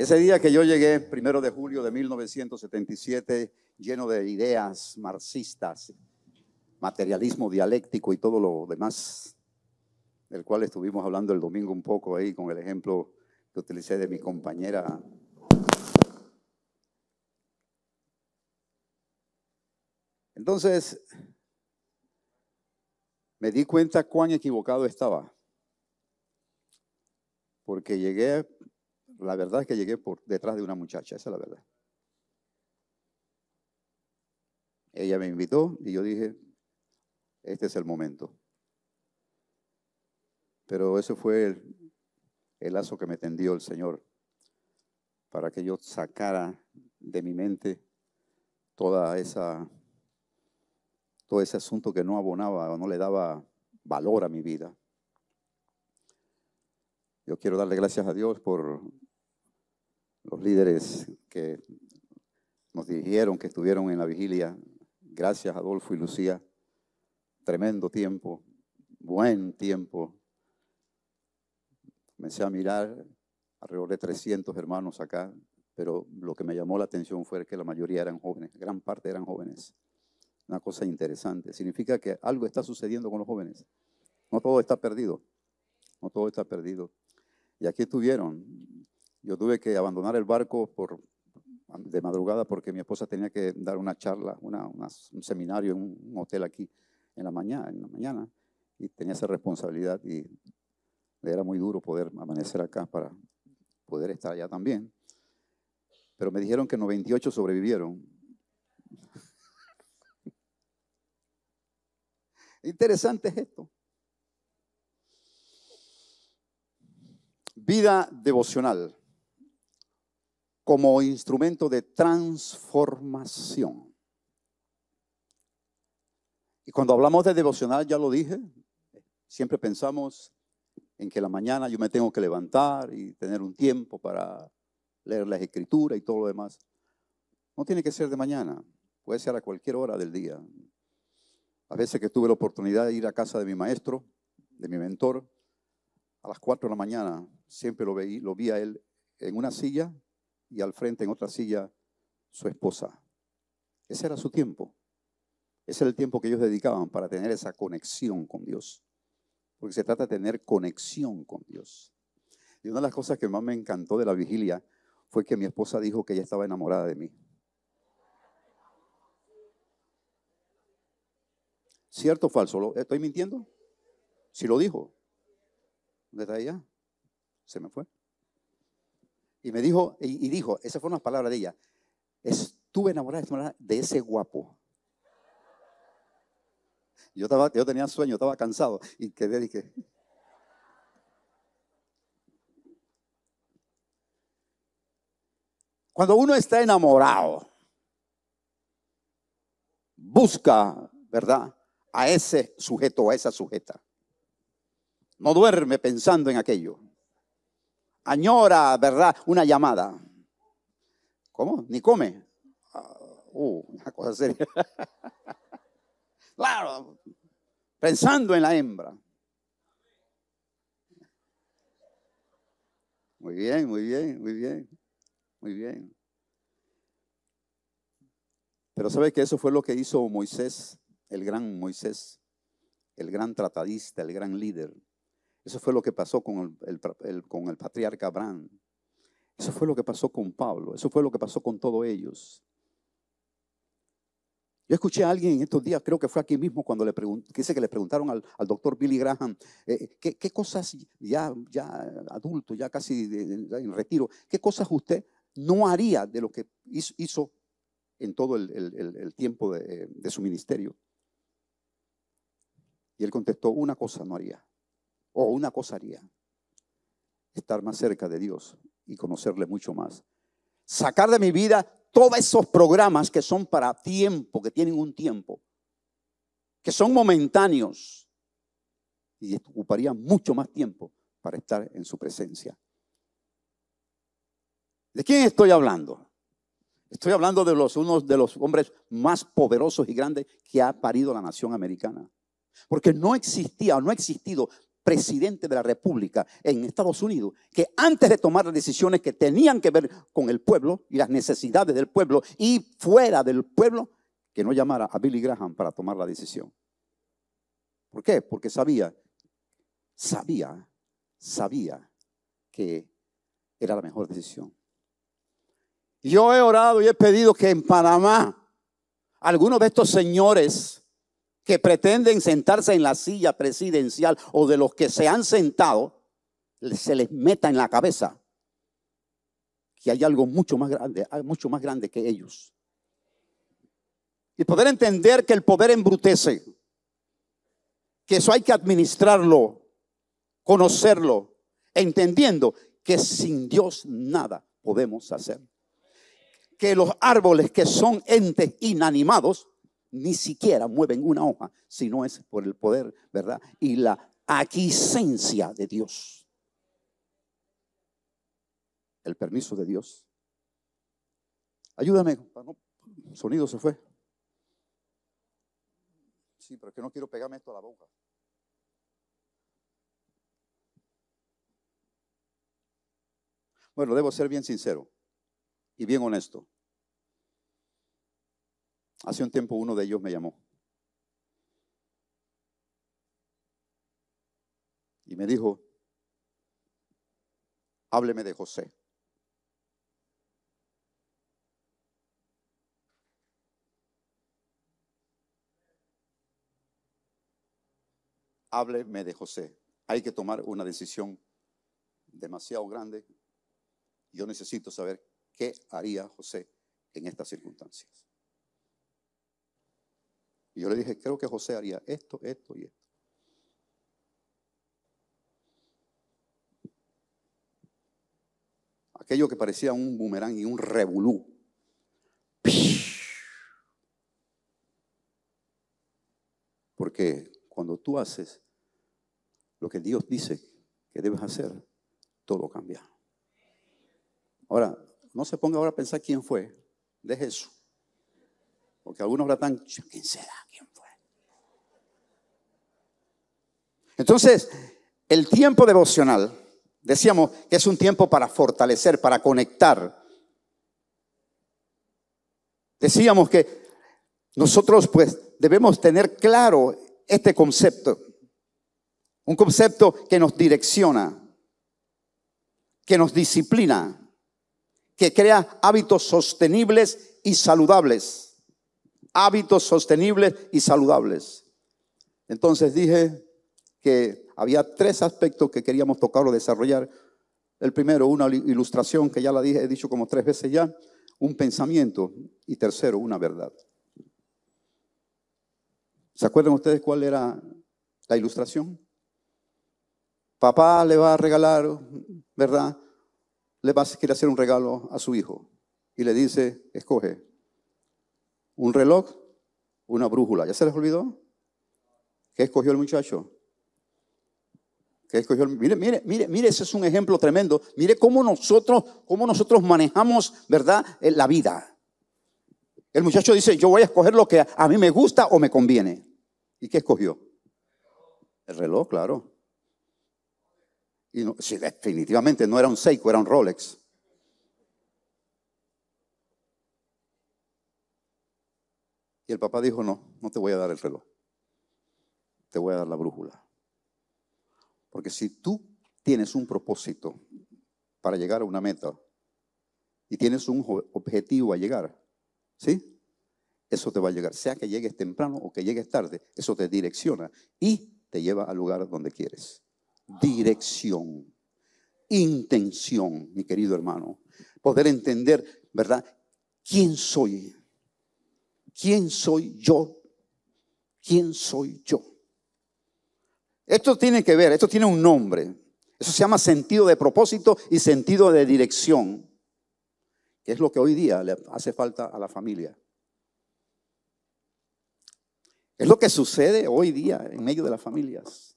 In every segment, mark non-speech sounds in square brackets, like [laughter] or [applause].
Ese día que yo llegué, primero de julio de 1977, lleno de ideas marxistas, materialismo dialéctico y todo lo demás, del cual estuvimos hablando el domingo un poco ahí con el ejemplo que utilicé de mi compañera. Entonces, me di cuenta cuán equivocado estaba, porque llegué la verdad es que llegué por detrás de una muchacha, esa es la verdad. Ella me invitó y yo dije, este es el momento. Pero ese fue el, lazo que me tendió el Señor para que yo sacara de mi mente toda esa todo ese asunto que no abonaba o no le daba valor a mi vida. Yo quiero darle gracias a Dios por los líderes que nos dirigieron, que estuvieron en la vigilia. Gracias Adolfo y Lucía. Tremendo tiempo, buen tiempo. Comencé a mirar alrededor de 300 hermanos acá, pero lo que me llamó la atención fue que la mayoría eran jóvenes, gran parte eran jóvenes. Una cosa interesante. Significa que algo está sucediendo con los jóvenes. No todo está perdido. No todo está perdido. Y aquí estuvieron yo tuve que abandonar el barco por, de madrugada porque mi esposa tenía que dar una charla, una, un seminario en un hotel aquí en la mañana, en la mañana y tenía esa responsabilidad y era muy duro poder amanecer acá para poder estar allá también. Pero me dijeron que 98 sobrevivieron. [laughs] Interesante es esto. Vida devocional como instrumento de transformación. Y cuando hablamos de devocional, ya lo dije, siempre pensamos en que la mañana yo me tengo que levantar y tener un tiempo para leer las escrituras y todo lo demás. No tiene que ser de mañana, puede ser a cualquier hora del día. A veces que tuve la oportunidad de ir a casa de mi maestro, de mi mentor, a las 4 de la mañana, siempre lo veía lo vi a él en una silla y al frente en otra silla su esposa. Ese era su tiempo. Ese era el tiempo que ellos dedicaban para tener esa conexión con Dios. Porque se trata de tener conexión con Dios. Y una de las cosas que más me encantó de la vigilia fue que mi esposa dijo que ella estaba enamorada de mí. ¿Cierto o falso? ¿Estoy mintiendo? Si lo dijo. ¿Dónde está ella? Se me fue. Y me dijo, y, dijo, esa fueron las palabras de ella, estuve enamorada de ese guapo. Yo, estaba, yo tenía sueño, estaba cansado y quedé, dije. Cuando uno está enamorado, busca, ¿verdad? A ese sujeto, a esa sujeta. No duerme pensando en aquello añora, ¿verdad? Una llamada. ¿Cómo? Ni come. Ah, uh, una cosa seria. [laughs] claro, pensando en la hembra. Muy bien, muy bien, muy bien, muy bien. Pero sabe que eso fue lo que hizo Moisés, el gran Moisés, el gran tratadista, el gran líder. Eso fue lo que pasó con el, con el patriarca Abraham. Eso fue lo que pasó con Pablo. Eso fue lo que pasó con todos ellos. Yo escuché a alguien en estos días, creo que fue aquí mismo, cuando le dice que le preguntaron al, doctor Billy Graham, eh, eh, ¿qué, cosas, ya, ya adulto, ya casi en retiro, qué cosas usted no haría de lo que hizo, en todo el, el tiempo de, su ministerio? Y él contestó, una cosa no haría, o una cosa haría, estar más cerca de Dios y conocerle mucho más. Sacar de mi vida todos esos programas que son para tiempo, que tienen un tiempo, que son momentáneos y ocuparía mucho más tiempo para estar en su presencia. ¿De quién estoy hablando? Estoy hablando de los, uno de los hombres más poderosos y grandes que ha parido la nación americana. Porque no existía, o no ha existido presidente de la República en Estados Unidos, que antes de tomar las decisiones que tenían que ver con el pueblo y las necesidades del pueblo y fuera del pueblo, que no llamara a Billy Graham para tomar la decisión. ¿Por qué? Porque sabía, sabía, sabía que era la mejor decisión. Yo he orado y he pedido que en Panamá algunos de estos señores que pretenden sentarse en la silla presidencial o de los que se han sentado, se les meta en la cabeza que hay algo mucho más grande, ah, mucho más grande que ellos. Y poder entender que el poder embrutece, que eso hay que administrarlo, conocerlo, entendiendo que sin Dios nada podemos hacer. Que los árboles que son entes inanimados ni siquiera mueven una hoja si no es por el poder, ¿verdad? Y la aquiescencia de Dios. El permiso de Dios. Ayúdame, sonido se fue. Sí, pero que no quiero pegarme esto a la boca. Bueno, debo ser bien sincero y bien honesto. Hace un tiempo uno de ellos me llamó y me dijo, hábleme de José. Hábleme de José. Hay que tomar una decisión demasiado grande. Yo necesito saber qué haría José en estas circunstancias yo le dije, creo que José haría esto, esto y esto. Aquello que parecía un boomerang y un revolú. Porque cuando tú haces lo que Dios dice que debes hacer, todo cambia. Ahora, no se ponga ahora a pensar quién fue, de Jesús. Porque algunos dan ¿quién será? ¿Quién fue? Entonces, el tiempo devocional, decíamos que es un tiempo para fortalecer, para conectar. Decíamos que nosotros pues debemos tener claro este concepto, un concepto que nos direcciona, que nos disciplina, que crea hábitos sostenibles y saludables hábitos sostenibles y saludables. Entonces dije que había tres aspectos que queríamos tocar o desarrollar. El primero, una ilustración que ya la dije, he dicho como tres veces ya, un pensamiento y tercero, una verdad. ¿Se acuerdan ustedes cuál era la ilustración? Papá le va a regalar, ¿verdad? Le va a querer hacer un regalo a su hijo y le dice, escoge un reloj, una brújula. ¿Ya se les olvidó? ¿Qué escogió el muchacho? ¿Qué escogió Mire, mire, mire, mire, ese es un ejemplo tremendo. Mire cómo nosotros, cómo nosotros manejamos, ¿verdad?, eh, la vida. El muchacho dice, yo voy a escoger lo que a mí me gusta o me conviene. ¿Y qué escogió? El reloj, claro. Y no, sí, definitivamente no era un Seiko, era un Rolex. Y el papá dijo, no, no te voy a dar el reloj, te voy a dar la brújula. Porque si tú tienes un propósito para llegar a una meta y tienes un objetivo a llegar, ¿sí? Eso te va a llegar, sea que llegues temprano o que llegues tarde, eso te direcciona y te lleva al lugar donde quieres. Dirección, intención, mi querido hermano. Poder entender, ¿verdad? ¿Quién soy? ¿quién soy yo? ¿Quién soy yo? Esto tiene que ver, esto tiene un nombre. Eso se llama sentido de propósito y sentido de dirección, que es lo que hoy día le hace falta a la familia. Es lo que sucede hoy día en medio de las familias,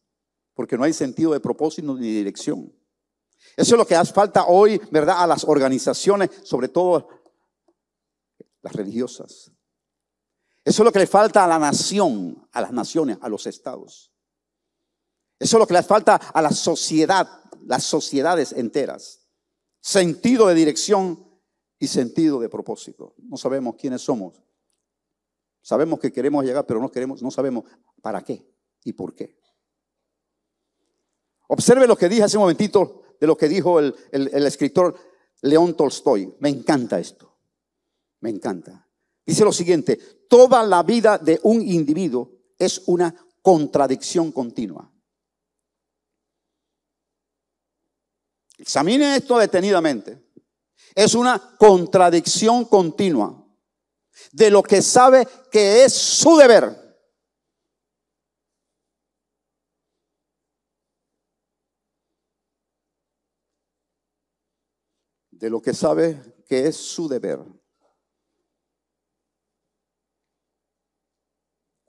porque no hay sentido de propósito ni dirección. Eso es lo que hace falta hoy, ¿verdad? A las organizaciones, sobre todo las religiosas. Eso es lo que le falta a la nación, a las naciones, a los estados. Eso es lo que le falta a la sociedad, las sociedades enteras. Sentido de dirección y sentido de propósito. No sabemos quiénes somos. Sabemos que queremos llegar, pero no queremos, no sabemos para qué y por qué. Observe lo que dije hace un momentito de lo que dijo el, el escritor León Tolstoy. Me encanta esto. Me encanta. Dice lo siguiente, toda la vida de un individuo es una contradicción continua. Examine esto detenidamente. Es una contradicción continua de lo que sabe que es su deber. De lo que sabe que es su deber.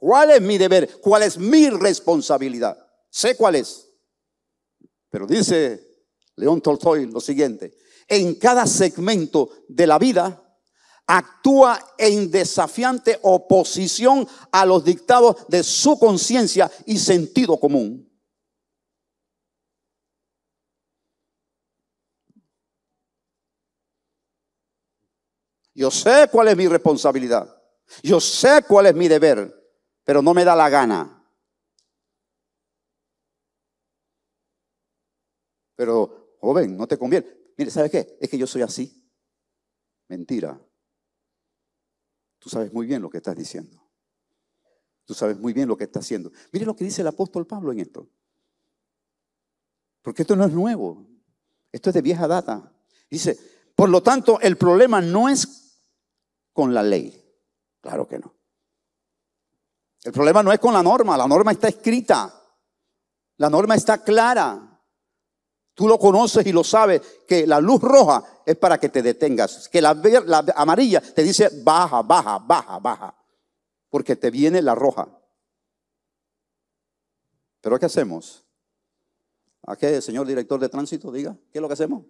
¿Cuál es mi deber? ¿Cuál es mi responsabilidad? Sé cuál es. Pero dice León Tolstoy lo siguiente, en cada segmento de la vida actúa en desafiante oposición a los dictados de su conciencia y sentido común. Yo sé cuál es mi responsabilidad. Yo sé cuál es mi deber pero no me da la gana. Pero, joven, no te conviene. Mire, ¿sabes qué? Es que yo soy así. Mentira. Tú sabes muy bien lo que estás diciendo. Tú sabes muy bien lo que estás haciendo. Mire lo que dice el apóstol Pablo en esto. Porque esto no es nuevo. Esto es de vieja data. Dice, por lo tanto, el problema no es con la ley. Claro que no. El problema no es con la norma, la norma está escrita, la norma está clara. Tú lo conoces y lo sabes, que la luz roja es para que te detengas, que la, amarilla te dice baja, baja, baja, baja, porque te viene la roja. Pero ¿qué hacemos? ¿A qué, señor director de tránsito? Diga, ¿qué es lo que hacemos?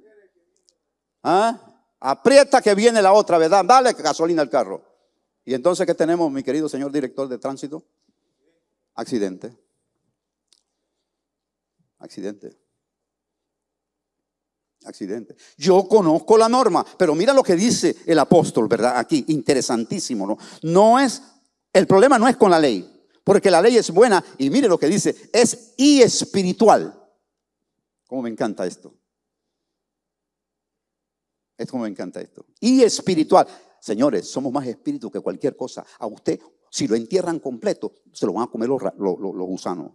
¿Ah? Aprieta que viene la otra, ¿verdad? Dale gasolina al carro. Y entonces, ¿qué tenemos, mi querido señor director de tránsito? Accidente. Accidente. Accidente. Yo conozco la norma, pero mira lo que dice el apóstol, ¿verdad? Aquí, interesantísimo, ¿no? No es, el problema no es con la ley, porque la ley es buena y mire lo que dice, es y espiritual. Como me encanta esto. Es como me encanta esto. Y espiritual. Señores, somos más espíritus que cualquier cosa. A usted, si lo entierran completo, se lo van a comer los, gusanos.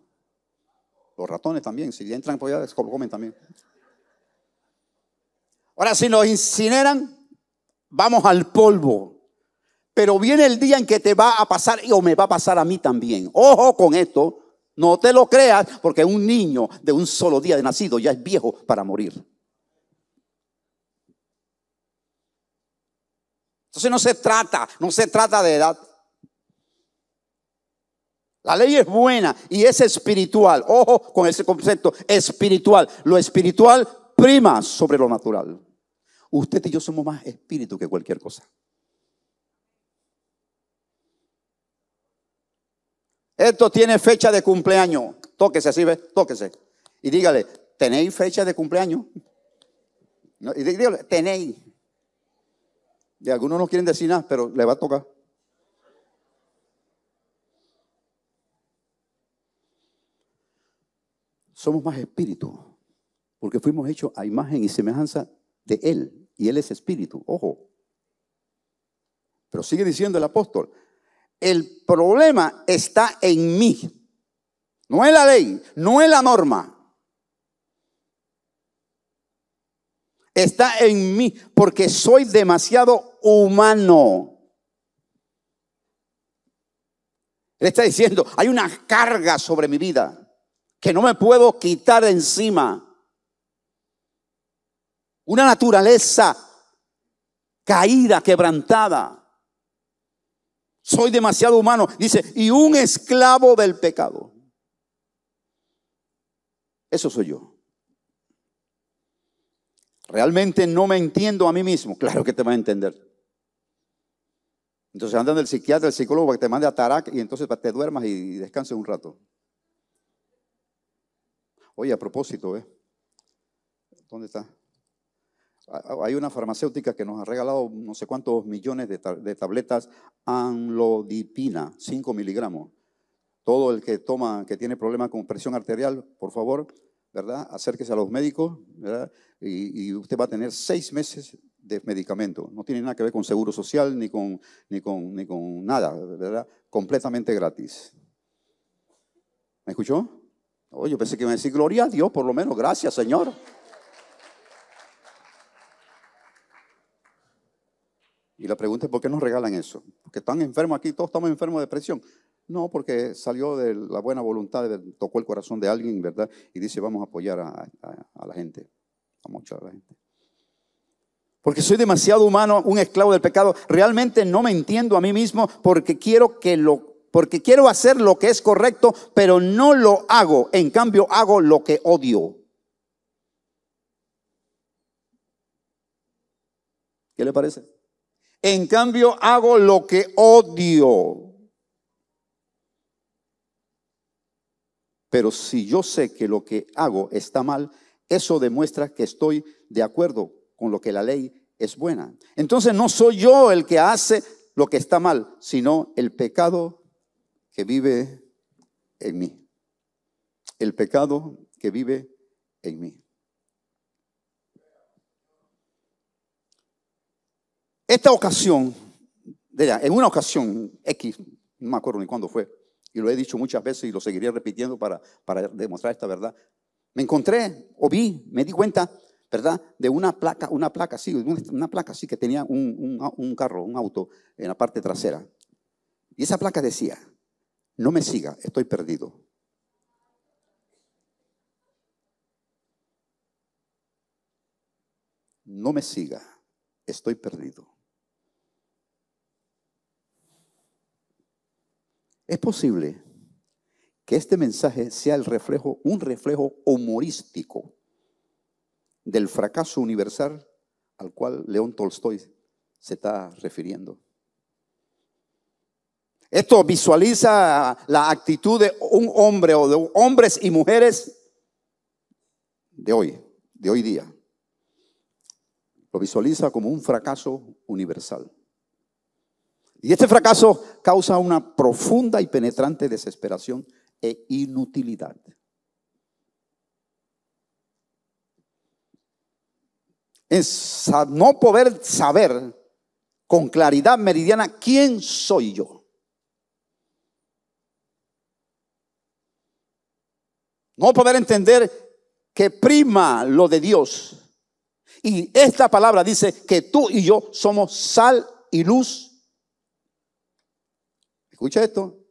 Los ratones también, si entran por pues allá, lo comen también. Ahora, si nos incineran, vamos al polvo. Pero viene el día en que te va a pasar o me va a pasar a mí también. Ojo con esto, no te lo creas, porque un niño de un solo día de nacido ya es viejo para morir. Entonces no se trata, no se trata de edad. La ley es buena y es espiritual. Ojo con ese concepto, espiritual. Lo espiritual prima sobre lo natural. Usted y yo somos más espíritu que cualquier cosa. Esto tiene fecha de cumpleaños. Tóquese así, ve, tóquese. Y dígale, ¿tenéis fecha de cumpleaños? Y dígale, tenéis. Y algunos no quieren decir nada, pero le va a tocar. Somos más espíritu, porque fuimos hechos a imagen y semejanza de Él, y Él es espíritu, ojo. Pero sigue diciendo el apóstol, el problema está en mí, no es la ley, no es la norma. está en mí porque soy demasiado humano. Él está diciendo, hay una carga sobre mi vida que no me puedo quitar encima. Una naturaleza caída, quebrantada. Soy demasiado humano. Dice, y un esclavo del pecado. Eso soy yo. Realmente no me entiendo a mí mismo. Claro que te va a entender. Entonces andan el psiquiatra, el psicólogo que te mande a Tarak y entonces para te duermas y descanses un rato. Oye, a propósito, ¿Dónde está? Ah, hay una farmacéutica que nos ha regalado no sé cuántos millones de, de tabletas anlodipina, 5 miligramos. Todo el que toma, que tiene problemas con presión arterial, por favor, ¿verdad? Acérquese a los médicos, ¿verdad? Y, usted va a tener seis meses de medicamento. No tiene nada que ver con seguro social ni con, con, nada, ¿verdad? Completamente gratis. ¿Me escuchó? Oye, oh, yo pensé que iba a decir gloria a Dios, por lo menos, gracias Señor. Y la pregunta es, ¿por qué nos regalan eso? Porque están enfermos aquí, todos estamos enfermos de depresión. No, porque salió de la buena voluntad, tocó el corazón de alguien, ¿verdad? Y dice, vamos a apoyar a, la gente, a mucha la gente. Porque soy demasiado humano, un esclavo del pecado. Realmente no me entiendo a mí mismo porque quiero que lo porque quiero hacer lo que es correcto, pero no lo hago. En cambio, hago lo que odio. ¿Qué le parece? En cambio, hago lo que odio. Pero si yo sé que lo que hago está mal, eso demuestra que estoy de acuerdo con lo que la ley es buena. Entonces no soy yo el que hace lo que está mal, sino el pecado que vive en mí. El pecado que vive en mí. Esta ocasión, en una ocasión X, no me acuerdo ni cuándo fue, y lo he dicho muchas veces y lo seguiré repitiendo para, para demostrar esta verdad. Me encontré o vi, me di cuenta, ¿verdad? De una placa, una placa, así, una placa, así que tenía un carro, un auto en la parte trasera. Y esa placa decía, no me siga, estoy perdido. No me siga, estoy perdido. Es posible que este mensaje sea el reflejo, un reflejo humorístico del fracaso universal al cual León Tolstoy se está refiriendo. Esto visualiza la actitud de un hombre o de hombres y mujeres de hoy, de hoy día. Lo visualiza como un fracaso universal. Y este fracaso causa una profunda y penetrante desesperación e inutilidad. Es no poder saber con claridad meridiana quién soy yo. No poder entender que prima lo de Dios. Y esta palabra dice que tú y yo somos sal y luz Escucha esto.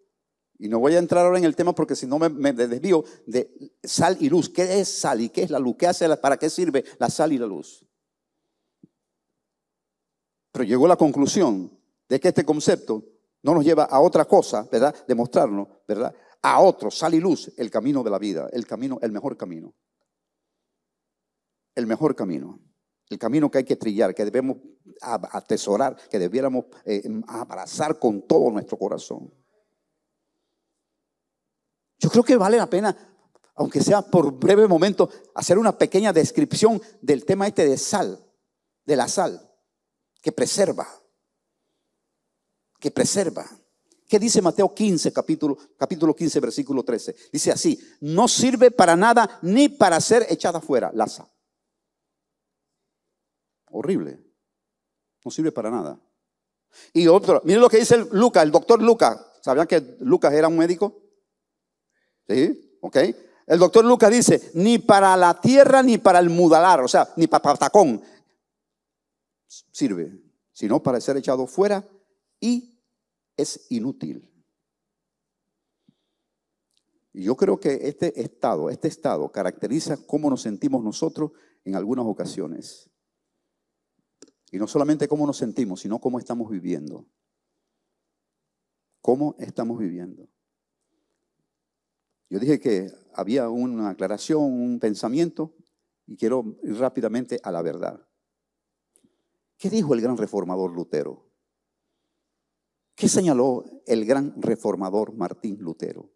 Y no voy a entrar ahora en el tema porque si no me, desvío de sal y luz. ¿Qué es sal y qué es la luz? ¿Qué hace ¿Para qué sirve la sal y la luz? Pero llegó la conclusión de que este concepto no nos lleva a otra cosa, ¿verdad? Demostrarnos, ¿verdad? A otro, sal y luz, el camino de la vida, el camino, el mejor camino. El mejor camino el camino que hay que trillar, que debemos atesorar, que debiéramos eh, em, abrazar con todo nuestro corazón. Yo creo que vale la pena, aunque sea por breve momento, hacer una pequeña descripción del tema este de sal, de la sal, que preserva, que preserva. ¿Qué dice Mateo 15, capítulo, capítulo 15, versículo 13? Dice así, no sirve para nada ni para ser echada fuera la sal. Horrible. No sirve para nada. Y otro, miren lo que dice Lucas, el doctor Lucas. ¿Sabían que Lucas era un médico? ¿Sí? ¿Ok? El doctor Lucas dice, ni para la tierra ni para el mudalar, o sea, ni para patacón sirve, sino para ser echado fuera y es inútil. Y Yo creo que este estado, este estado caracteriza cómo nos sentimos nosotros en algunas ocasiones. Y no solamente cómo nos sentimos, sino cómo estamos viviendo. ¿Cómo estamos viviendo? Yo dije que había una aclaración, un pensamiento, y quiero ir rápidamente a la verdad. ¿Qué dijo el gran reformador Lutero? ¿Qué señaló el gran reformador Martín Lutero?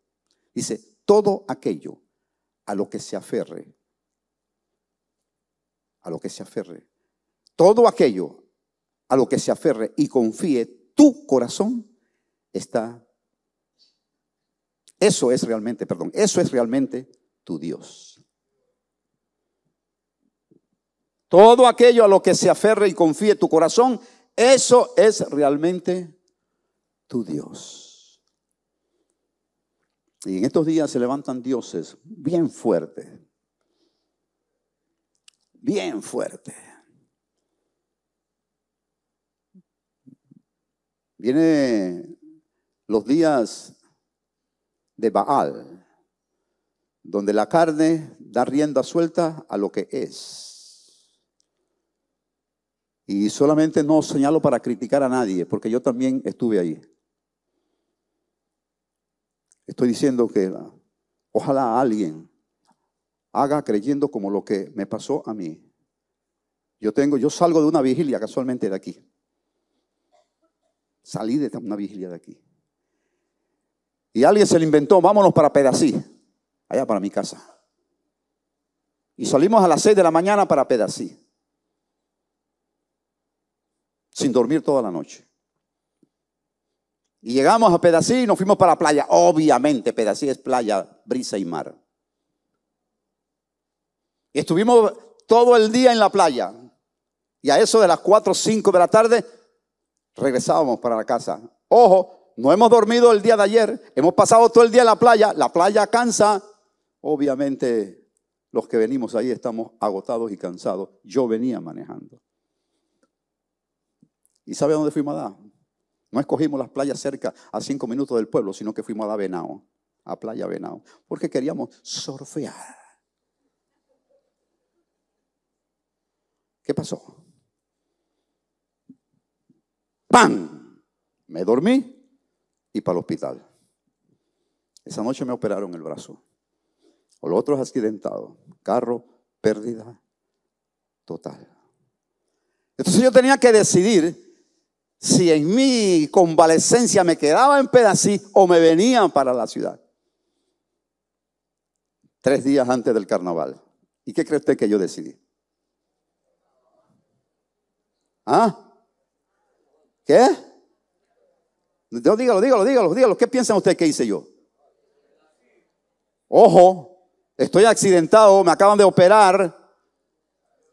Dice, todo aquello a lo que se aferre, a lo que se aferre, todo aquello a lo que se aferre y confíe tu corazón está. Eso es realmente, perdón, eso es realmente tu Dios. Todo aquello a lo que se aferre y confíe tu corazón, eso es realmente tu Dios. Y en estos días se levantan dioses bien fuertes, bien fuertes Vienen los días de Baal, donde la carne da rienda suelta a lo que es. Y solamente no señalo para criticar a nadie, porque yo también estuve ahí. Estoy diciendo que ojalá alguien haga creyendo como lo que me pasó a mí. Yo tengo, yo salgo de una vigilia casualmente de aquí. Salí de una vigilia de aquí. Y alguien se le inventó, vámonos para Pedací, allá para mi casa. Y salimos a las 6 de la mañana para Pedací. Sin dormir toda la noche. Y llegamos a Pedací y nos fuimos para la playa. Obviamente, Pedací es playa, brisa y mar. estuvimos todo el día en la playa. Y a eso de las 4 o 5 de la tarde regresábamos para la casa. Ojo, no hemos dormido el día de ayer, hemos pasado todo el día en la playa, la playa cansa. Obviamente los que venimos ahí estamos agotados y cansados. Yo venía manejando. ¿Y sabe dónde fuimos a dar? No escogimos las playas cerca a cinco minutos del pueblo, sino que fuimos a dar a playa Benao, porque queríamos surfear. ¿Qué pasó? ¡Pam! Me dormí y para el hospital. Esa noche me operaron el brazo. O lo otro accidentado. Carro, pérdida total. Entonces yo tenía que decidir si en mi convalecencia me quedaba en Pedací o me venían para la ciudad. Tres días antes del carnaval. ¿Y qué cree usted que yo decidí? ¿Ah? ¿Qué? dígalo, dígalo, dígalo, dígalo. ¿Qué piensan ustedes que hice yo? Ojo, estoy accidentado, me acaban de operar.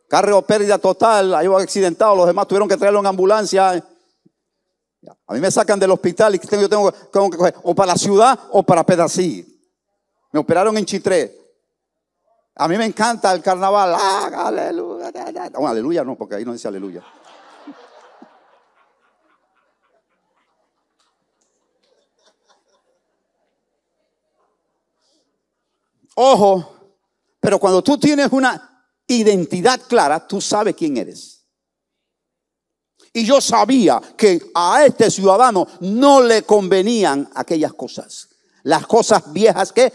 Carreo pérdida total, ahí voy accidentado, los demás tuvieron que traerlo en ambulancia. A mí me sacan del hospital y yo tengo, que coger o para la ciudad o para Pedací. Me operaron en Chitré. A mí me encanta el carnaval. Ah, aleluya. aleluya no, porque ahí no dice aleluya. Ojo, pero cuando tú tienes una identidad clara, tú sabes quién eres. Y yo sabía que a este ciudadano no le convenían aquellas cosas. Las cosas viejas que...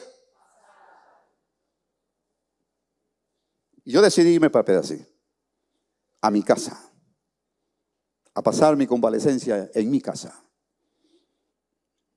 Yo decidí irme para Pedací, a mi casa, a pasar mi convalecencia en mi casa.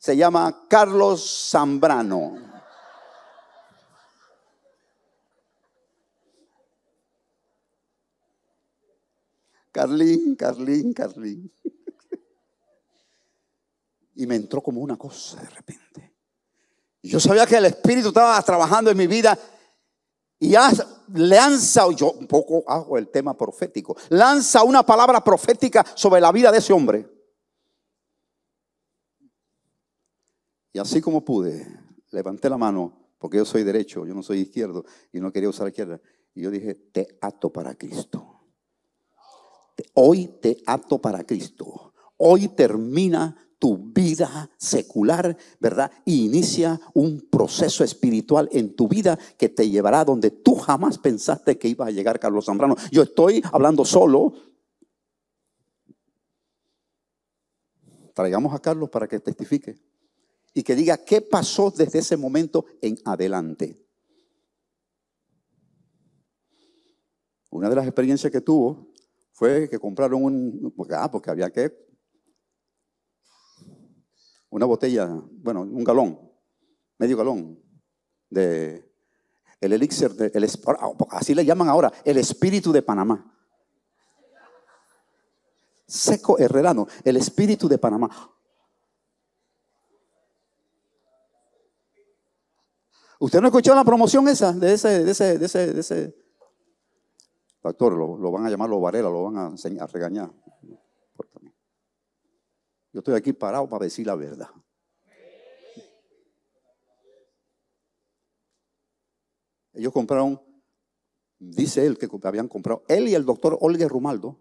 se llama Carlos Zambrano. Carlín, Carlín, Carlín. Y me entró como una cosa de repente. yo sabía que el Espíritu estaba trabajando en mi vida y lanza, yo un poco hago el tema profético, lanza una palabra profética sobre la vida de ese hombre. Y así como pude, levanté la mano, porque yo soy derecho, yo no soy izquierdo, y no quería usar izquierda. Y yo dije, te ato para Cristo. Hoy te ato para Cristo. Hoy termina tu vida secular, ¿verdad? Y inicia un proceso espiritual en tu vida que te llevará donde tú jamás pensaste que iba a llegar Carlos Zambrano. Yo estoy hablando solo. Traigamos a Carlos para que testifique y que diga qué pasó desde ese momento en adelante. Una de las experiencias que tuvo fue que compraron un, ah, porque había que, una botella, bueno, un galón, medio galón de el elixir, de, el, así le llaman ahora, el espíritu de Panamá. Seco Herrerano, el espíritu de Panamá. ¿Usted no escuchó la promoción esa de ese, de ese, de ese, de ese? Doctor, lo, van a llamar lo Varela, lo van a, a regañar. Yo estoy aquí parado para decir la verdad. Ellos compraron, dice él que habían comprado, él y el doctor Olga Rumaldo,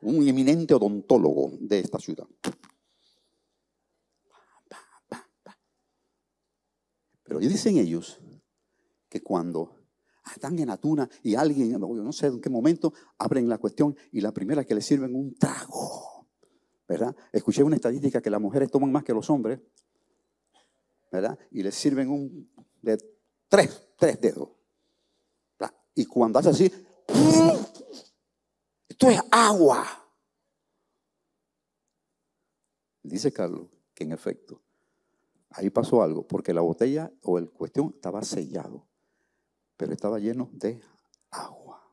un eminente odontólogo de esta ciudad. Pero dicen ellos que cuando están en la tuna y alguien, no sé en qué momento, abren la cuestión y la primera que les sirven un trago, ¿verdad? Escuché una estadística que las mujeres toman más que los hombres, ¿verdad? Y les sirven un de tres, tres dedos. Y cuando hace así, esto es agua. Dice Carlos que en efecto Ahí pasó algo, porque la botella o el cuestión estaba sellado, pero estaba lleno de agua.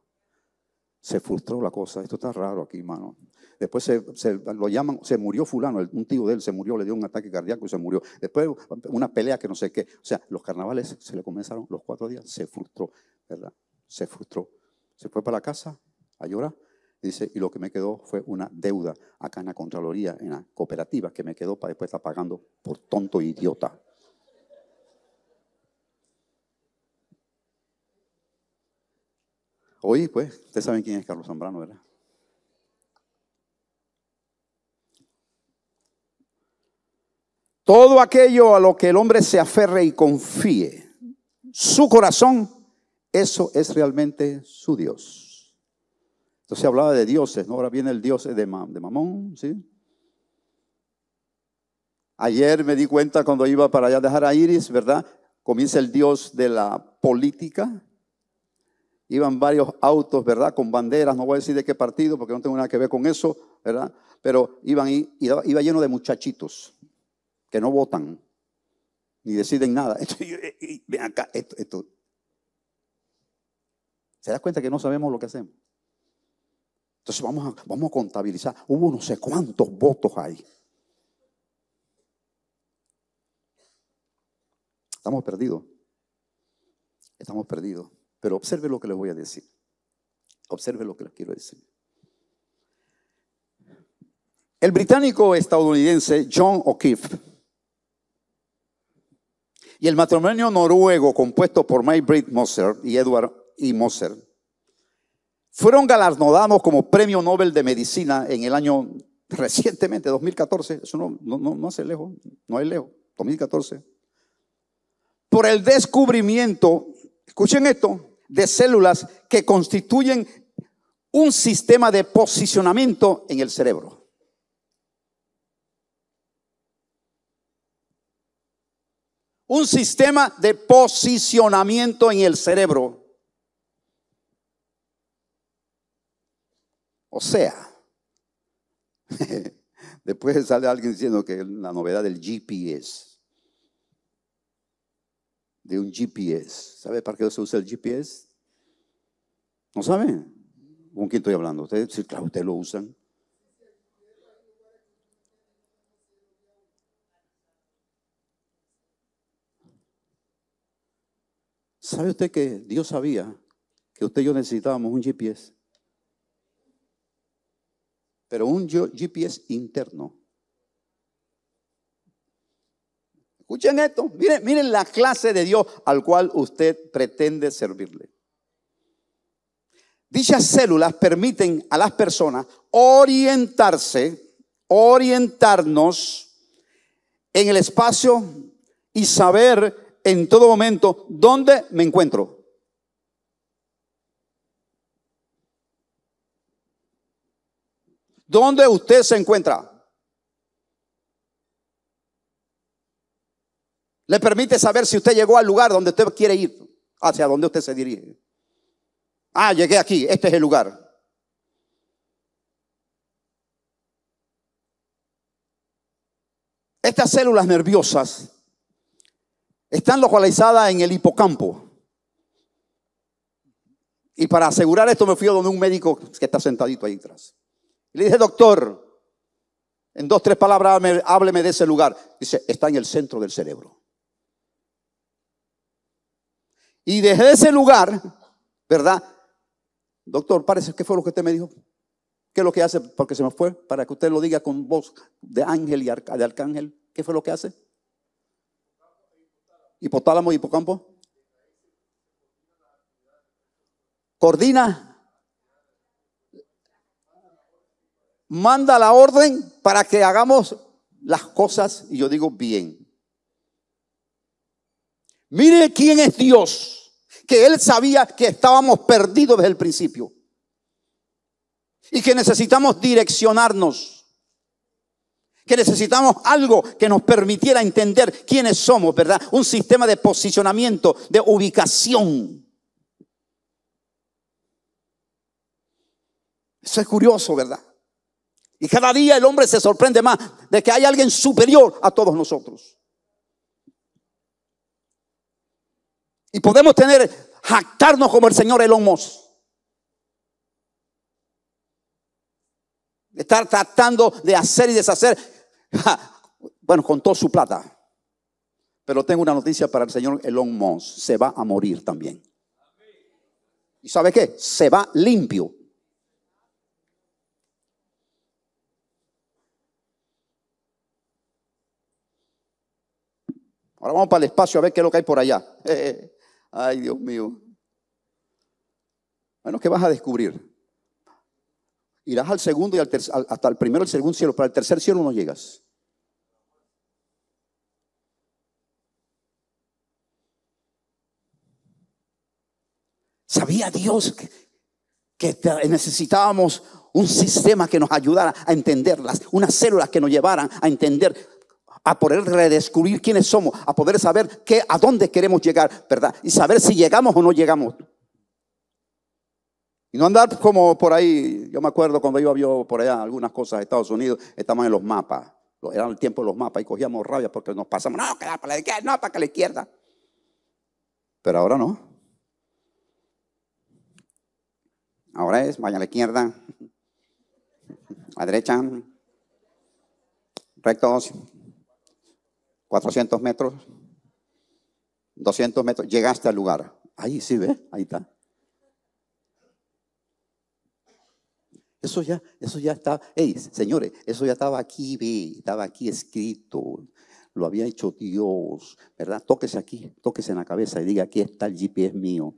Se frustró la cosa, esto está raro aquí, hermano. Después se, lo llaman, se murió fulano, un tío de él se murió, le dio un ataque cardíaco y se murió. Después una pelea que no sé qué. O sea, los carnavales se le comenzaron los cuatro días, se frustró, ¿verdad? Se frustró. Se fue para la casa a llorar Dice, y lo que me quedó fue una deuda acá en la Contraloría, en la cooperativa, que me quedó para después estar pagando por tonto e idiota. Hoy, pues, ustedes saben quién es Carlos Zambrano, ¿verdad? Todo aquello a lo que el hombre se aferre y confíe, su corazón, eso es realmente su Dios. Entonces hablaba de dioses, ¿no? Ahora viene el dios de, Mamón, ¿sí? Ayer me di cuenta cuando iba para allá a dejar a Iris, ¿verdad? Comienza el dios de la política. Iban varios autos, ¿verdad? Con banderas, no voy a decir de qué partido porque no tengo nada que ver con eso, ¿verdad? Pero iban y iba, lleno de muchachitos que no votan ni deciden nada. [laughs] ven acá, esto, esto. ¿Se das cuenta que no sabemos lo que hacemos? Entonces vamos a, vamos a contabilizar. Hubo no sé cuántos votos ahí. Estamos perdidos. Estamos perdidos. Pero observe lo que les voy a decir. Observe lo que les quiero decir. El británico estadounidense John O'Keefe y el matrimonio noruego compuesto por May Britt Moser y Edward E. Moser fueron galardonados como premio Nobel de Medicina en el año recientemente, 2014. Eso no, no, no hace lejos, no hay lejos, 2014. Por el descubrimiento, escuchen esto, de células que constituyen un sistema de posicionamiento en el cerebro. un sistema de posicionamiento en el cerebro. O sea, [laughs] después sale alguien diciendo que la novedad del GPS, de un GPS. ¿Sabe para qué se usa el GPS? ¿No sabe? ¿Con quién estoy hablando? Ustedes, sí, claro, ustedes lo usan. ¿Sabe usted que Dios sabía que usted y yo necesitábamos un GPS? pero un GPS interno. Escuchen esto, miren, miren la clase de Dios al cual usted pretende servirle. Dichas células permiten a las personas orientarse, orientarnos en el espacio y saber en todo momento dónde me encuentro. ¿Dónde usted se encuentra? Le permite saber si usted llegó al lugar donde usted quiere ir, hacia donde usted se dirige. Ah, llegué aquí, este es el lugar. Estas células nerviosas están localizadas en el hipocampo. Y para asegurar esto me fui a donde un médico que está sentadito ahí atrás. Le dije, doctor, en dos, tres palabras, hábleme, de ese lugar. Dice, está en el centro del cerebro. Y desde ese lugar, ¿verdad? Doctor, parece, que fue lo que usted me dijo? ¿Qué es lo que hace? Porque se me fue, para que usted lo diga con voz de ángel y de arcángel. ¿Qué fue lo que hace? Hipotálamo, hipocampo. Coordina manda la orden para que hagamos las cosas, y yo digo bien. Mire quién es Dios, que Él sabía que estábamos perdidos desde el principio y que necesitamos direccionarnos, que necesitamos algo que nos permitiera entender quiénes somos, ¿verdad? Un sistema de posicionamiento, de ubicación. Eso es curioso, ¿verdad? Y cada día el hombre se sorprende más de que hay alguien superior a todos nosotros. Y podemos tener, jactarnos como el señor Elon Musk. Estar tratando de hacer y deshacer, bueno, con toda su plata. Pero tengo una noticia para el señor Elon Musk. Se va a morir también. ¿Y sabe qué? Se va limpio. Ahora vamos para el espacio a ver qué es lo que hay por allá. [laughs] Eh, ay, Dios mío. Bueno, ¿qué vas a descubrir? Irás al segundo y al tercero, hasta el primero, el segundo cielo, para el tercer cielo no llegas. Sabía Dios que, que necesitábamos un sistema que nos ayudara a entenderlas, unas células que nos llevaran a entender a poder redescubrir quiénes somos, a poder saber a dónde queremos llegar, ¿verdad? Y saber si llegamos o no llegamos. Y no andar como por ahí, yo me acuerdo cuando yo había por allá algunas cosas de Estados Unidos, estábamos en los mapas, era el tiempo de los mapas y cogíamos rabia porque nos pasamos, no, que para la izquierda, no, para la izquierda. Pero ahora no. Ahora es, vaya a la izquierda, a la derecha, rectos, 400 metros, 200 metros, llegaste al lugar. Ahí sí, ve, Ahí está. Eso ya, eso ya está, hey, señores, eso ya estaba aquí, ve, estaba aquí escrito, lo había hecho Dios, ¿verdad? Tóquese aquí, tóquese en la cabeza y diga, aquí está el GPS mío.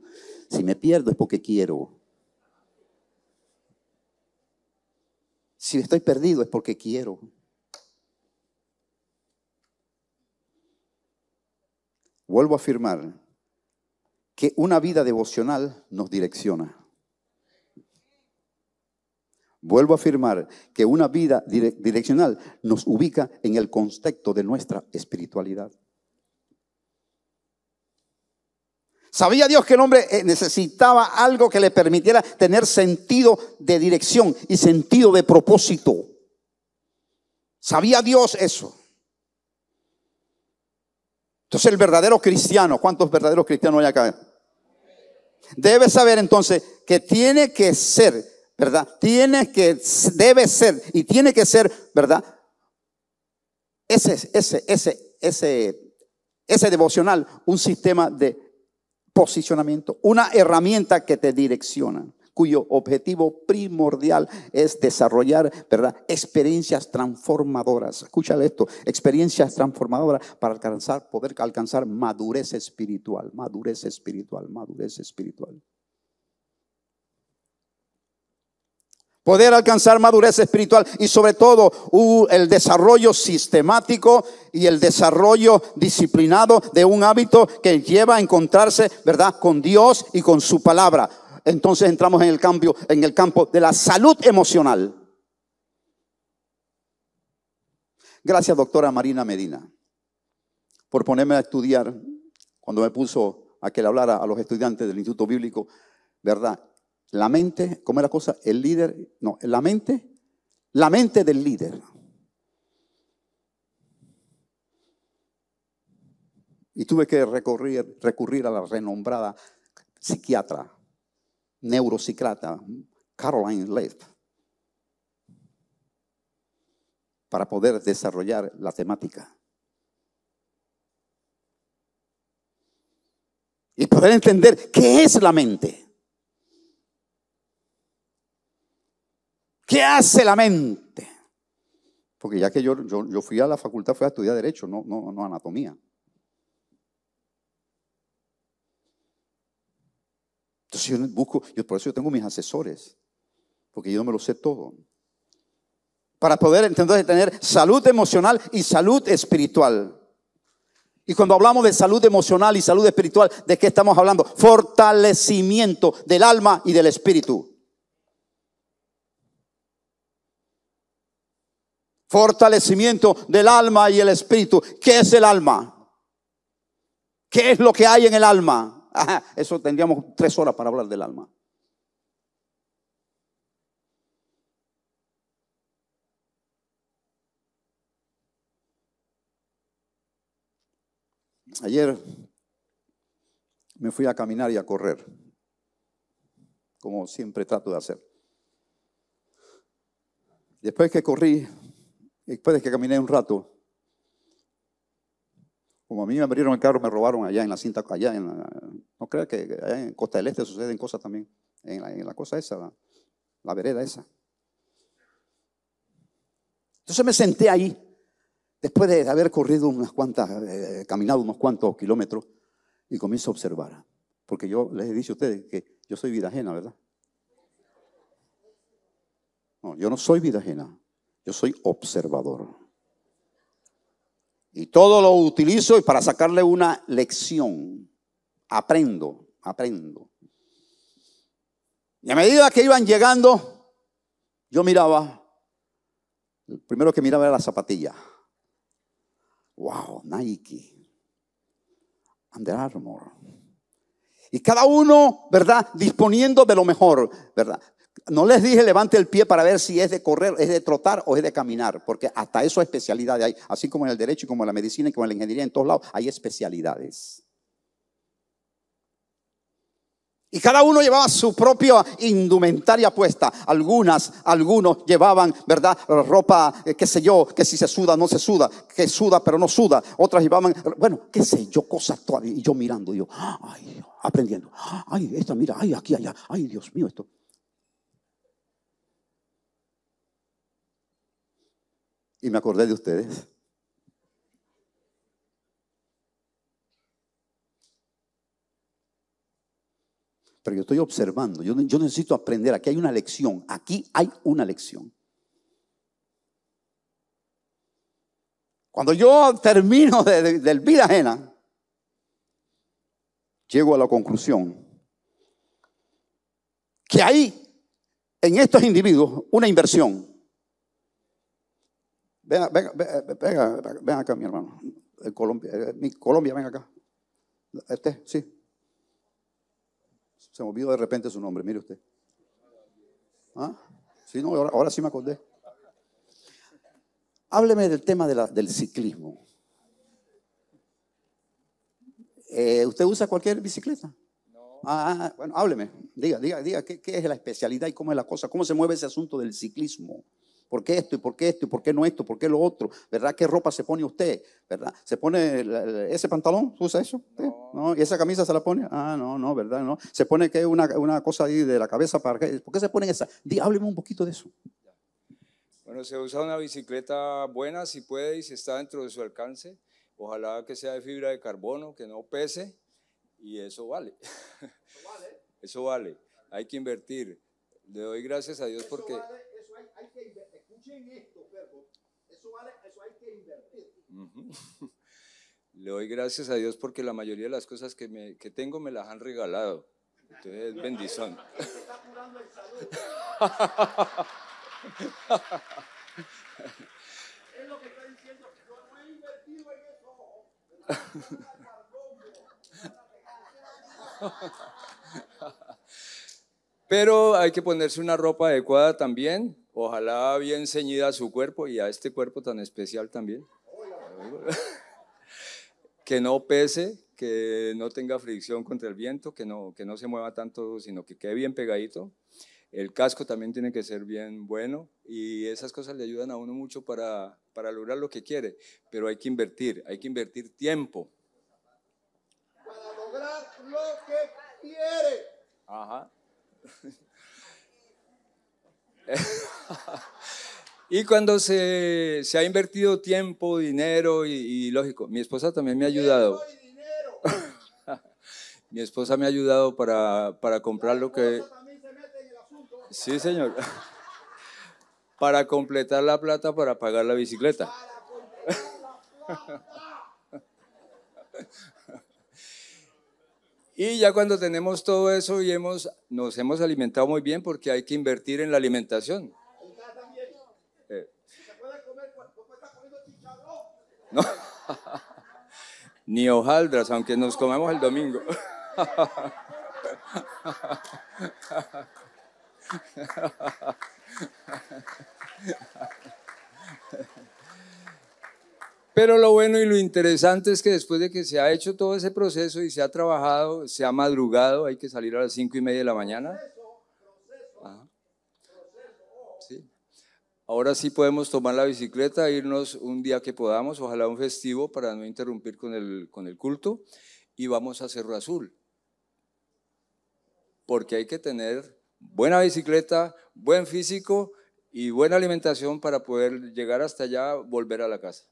Si me pierdo es porque quiero. Si estoy perdido es porque quiero. Vuelvo a afirmar que una vida devocional nos direcciona. Vuelvo a afirmar que una vida direccional nos ubica en el contexto de nuestra espiritualidad. Sabía Dios que el hombre eh, necesitaba algo que le permitiera tener sentido de dirección y sentido de propósito. Sabía Dios eso. Entonces el verdadero cristiano, ¿cuántos verdaderos cristianos hay caer? Debe saber entonces que tiene que ser, ¿verdad? Tiene que, debe ser y tiene que ser, ¿verdad? Ese, ese, ese, ese, ese devocional, un sistema de posicionamiento, una herramienta que te direcciona cuyo objetivo primordial es desarrollar, ¿verdad? Experiencias transformadoras. Escúchale esto, experiencias transformadoras para alcanzar, poder alcanzar madurez espiritual, madurez espiritual, madurez espiritual. Poder alcanzar madurez espiritual y sobre todo el desarrollo sistemático y el desarrollo disciplinado de un hábito que lleva a encontrarse, ¿verdad?, con Dios y con su palabra entonces entramos en el cambio, en el campo de la salud emocional. Gracias, doctora Marina Medina, por ponerme a estudiar cuando me puso a que le hablara a los estudiantes del Instituto Bíblico, ¿verdad? La mente, ¿cómo era la cosa? El líder, no, la mente, la mente del líder. Y tuve que recurrir, recurrir a la renombrada psiquiatra Neurociclata, Caroline Leith para poder desarrollar la temática. Y poder entender qué es la mente. ¿Qué hace la mente? Porque ya que yo, fui a la facultad, fui a estudiar Derecho, no, no Anatomía. Entonces yo busco, por eso yo tengo mis asesores, porque yo no me lo sé todo. Para poder entonces tener salud emocional y salud espiritual. Y cuando hablamos de salud emocional y salud espiritual, ¿de qué estamos hablando? Fortalecimiento del alma y del espíritu. Fortalecimiento del alma y el espíritu. ¿Qué es el alma? ¿Qué es lo que hay en el alma? [laughs] eso tendríamos tres horas para hablar del alma. Ayer me fui a caminar y a correr, como siempre trato de hacer. Después que corrí, después de que caminé un rato, como a mí me abrieron el carro, me robaron allá en la cinta, allá en no creo que en Costa del Este suceden cosas también, en la, cosa esa, la, vereda esa. Entonces me senté ahí, después de haber corrido unas cuantas, eh, caminado unos cuantos kilómetros, y comienzo a observar. Porque yo les he dicho a ustedes que yo soy vida ajena, ¿verdad? No, yo no soy vida ajena, yo soy observador. Y todo lo utilizo y para sacarle una lección. Aprendo, aprendo. Y a medida que iban llegando, yo miraba, el primero que miraba era la zapatilla. Wow, Nike, Under Armour. Y cada uno, ¿verdad? Disponiendo de lo mejor, ¿verdad? No les dije levante el pie para ver si es de correr, es de trotar o es de caminar, porque hasta eso hay especialidades. así como en el derecho y como en la medicina y como en la ingeniería, en todos lados hay especialidades. Y cada uno llevaba su propia indumentaria puesta. Algunas, algunos llevaban, ¿verdad? Ropa, eh, qué sé yo, que si se suda, no se suda, que suda, pero no suda. Otras llevaban, bueno, qué sé yo, cosas todavía. Y yo mirando, yo, aprendiendo. Ay, esta, mira, ay, aquí, allá. Ay, Dios mío, esto. y me acordé de ustedes. Pero yo estoy observando, yo, yo necesito aprender, aquí hay una lección, aquí hay una lección. Cuando yo termino de, vida ajena, llego a la conclusión que hay en estos individuos una inversión. Venga, venga, venga, eh, venga acá, mi hermano. Colombia, eh, Colombia, venga acá. Este, sí. Se me olvidó de repente su nombre, mire usted. ¿Ah? Sí, no, ahora, sí me acordé. Hábleme del tema del ciclismo. Eh, ¿Usted usa cualquier bicicleta? No. Ah, ah, ah bueno, hábleme. Diga, diga, diga, ¿qué, es la especialidad y cómo es la cosa? ¿Cómo se mueve ese asunto del ciclismo? ¿Por qué esto? ¿Y por qué esto? ¿Y por qué no esto? ¿Por qué lo otro? ¿Verdad? ¿Qué ropa se pone usted? ¿Verdad? ¿Se pone ese pantalón? ¿Usa eso? ¿No? ¿Y esa camisa se la pone? Ah, no, no, ¿verdad? No. ¿Se pone qué? Una, una cosa ahí de la cabeza para ¿Por qué se pone esa? Dí, un poquito de eso. Bueno, se usa una bicicleta buena si puede y si está dentro de su alcance. Ojalá que sea de fibra de carbono, que no pese y eso vale. Eso vale. [laughs] Hay que invertir. Le doy gracias a Dios porque... Escuchen Eso, hay que invertir. [laughs] Le doy gracias a Dios porque la mayoría de las cosas que, que tengo me las han regalado. Entonces, bendición. Pero hay que ponerse una ropa adecuada también. Ojalá bien ceñida a su cuerpo y a este cuerpo tan especial también. [laughs] que no pese, que no tenga fricción contra el viento, que no, que no se mueva tanto, sino que quede bien pegadito. El casco también tiene que ser bien bueno y esas cosas le ayudan a uno mucho para, para lograr lo que quiere, pero hay que invertir, hay que invertir tiempo. Para lograr lo que quiere. Ajá. [laughs] y cuando se, ha invertido tiempo, dinero y, lógico, mi esposa también me ha ayudado. [laughs] mi esposa me ha ayudado para, para comprar lo que... ¿eh? Sí, señor. [laughs] para completar la plata para pagar la bicicleta. [laughs] Y ya cuando tenemos todo eso y hemos, nos hemos alimentado muy bien porque hay que invertir en la alimentación. Eh. [laughs] No. [laughs] Ni hojaldras, aunque nos comamos el domingo. [laughs] Pero lo bueno y lo interesante es que después de que se ha hecho todo ese proceso y se ha trabajado, se ha madrugado, hay que salir a las cinco y media de la mañana. Ahora sí podemos tomar la bicicleta, irnos un día que podamos, ojalá un festivo para no interrumpir con el, con el culto, y vamos a Cerro Azul. Porque hay que tener buena bicicleta, buen físico y buena alimentación para poder llegar hasta allá, volver a la casa.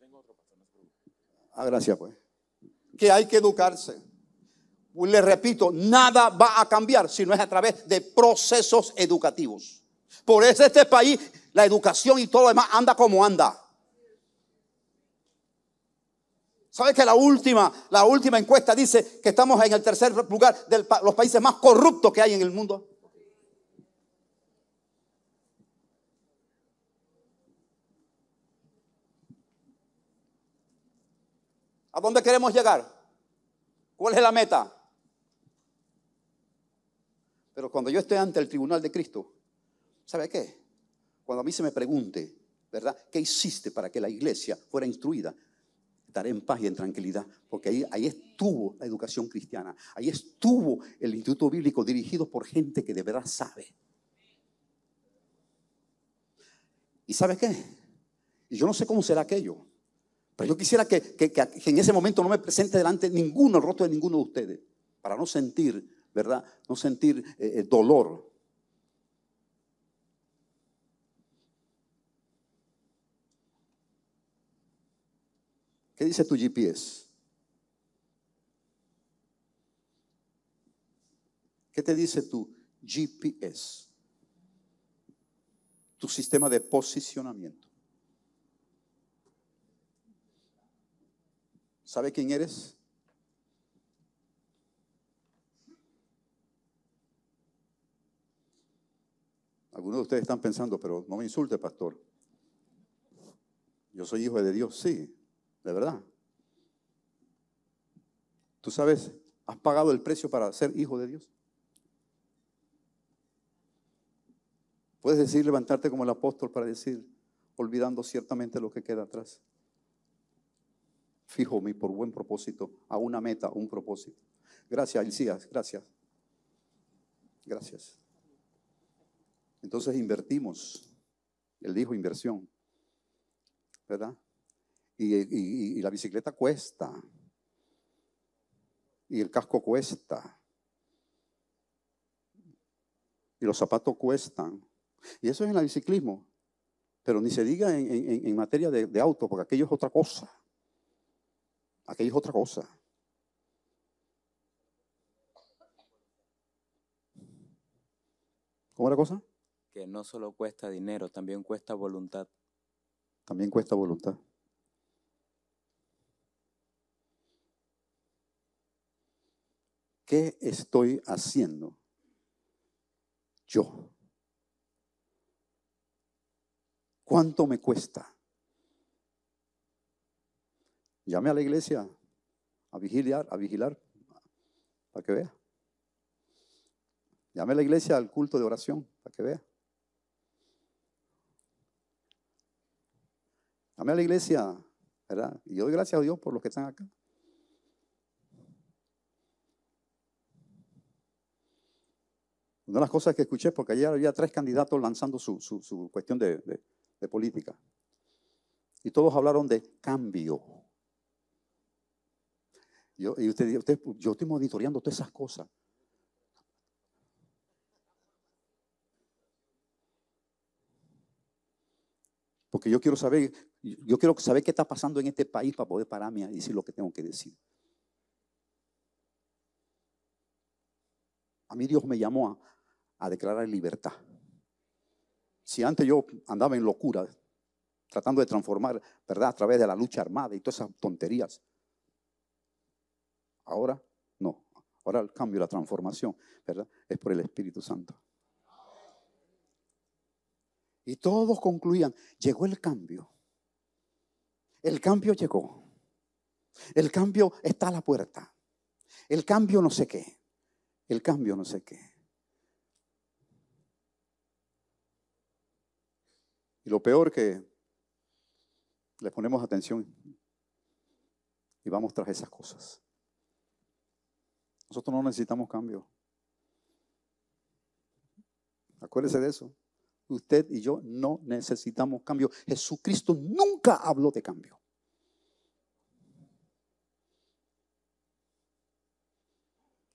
tengo otro, Ah, gracias, pues. Que hay que educarse. Le repito, nada va a cambiar si no es a través de procesos educativos. Por eso este país, la educación y todo lo demás anda como anda. ¿Sabes que la última, la última encuesta dice que estamos en el tercer lugar de los países más corruptos que hay en el mundo? ¿A dónde queremos llegar? ¿Cuál es la meta? Pero cuando yo esté ante el tribunal de Cristo, ¿sabe qué? Cuando a mí se me pregunte, ¿verdad? ¿Qué hiciste para que la iglesia fuera instruida? Estaré en paz y en tranquilidad, porque ahí, ahí estuvo la educación cristiana, ahí estuvo el instituto bíblico dirigido por gente que de verdad sabe. ¿Y sabe qué? Y yo no sé cómo será aquello, yo quisiera que, en ese momento no me presente delante ninguno, el rostro de ninguno de ustedes, para no sentir, ¿verdad? No sentir eh, dolor. ¿Qué dice tu GPS? ¿Qué te dice tu GPS? Tu sistema de posicionamiento. ¿Sabe quién eres? Algunos de ustedes están pensando, pero no me insulte, pastor. Yo soy hijo de Dios, sí, de verdad. Tú sabes, has pagado el precio para ser hijo de Dios. Puedes decir, levantarte como el apóstol para decir, olvidando ciertamente lo que queda atrás fijo mi por buen propósito, a una meta, un propósito. Gracias, Elías, gracias. Gracias. Entonces invertimos. Él dijo inversión. ¿Verdad? Y, la bicicleta cuesta. Y el casco cuesta. Y los zapatos cuestan. Y eso es en el biciclismo. Pero ni se diga en, materia de auto, porque aquello es otra cosa. Aquí es otra cosa. ¿Cómo es la cosa? Que no solo cuesta dinero, también cuesta voluntad. También cuesta voluntad. ¿Qué estoy haciendo yo? ¿Cuánto me cuesta? Llame a la iglesia a vigilar, a vigilar, para que vea. Llame a la iglesia al culto de oración, para que vea. Llame a la iglesia, ¿verdad? Y doy gracias a Dios por los que están acá. Una de las cosas que escuché, porque ayer había tres candidatos lanzando su, cuestión de política. Y todos hablaron de cambio. Yo, y usted, yo estoy monitoreando todas esas cosas. Porque yo quiero saber, yo quiero saber qué está pasando en este país para poder pararme a decir lo que tengo que decir. A mí Dios me llamó a, a declarar libertad. Si antes yo andaba en locura, tratando de transformar, ¿verdad?, a través de la lucha armada y todas esas tonterías. Ahora no. Ahora el cambio, la transformación, ¿verdad? Es por el Espíritu Santo. Y todos concluían, llegó el cambio. El cambio llegó. El cambio está a la puerta. El cambio no sé qué. El cambio no sé qué. Y lo peor que le ponemos atención y vamos tras esas cosas. Nosotros no necesitamos cambio. Acuérdese de eso. Usted y yo no necesitamos cambio. Jesucristo nunca habló de cambio.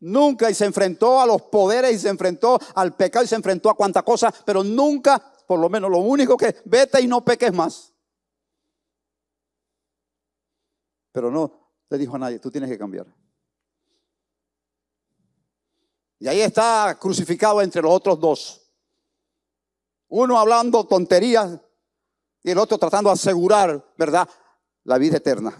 Nunca y se enfrentó a los poderes y se enfrentó al pecado y se enfrentó a cuanta cosa, pero nunca, por lo menos lo único que, vete y no peques más. Pero no le dijo a nadie, tú tienes que cambiar. Y ahí está crucificado entre los otros dos. Uno hablando tonterías y el otro tratando de asegurar, ¿verdad?, la vida eterna.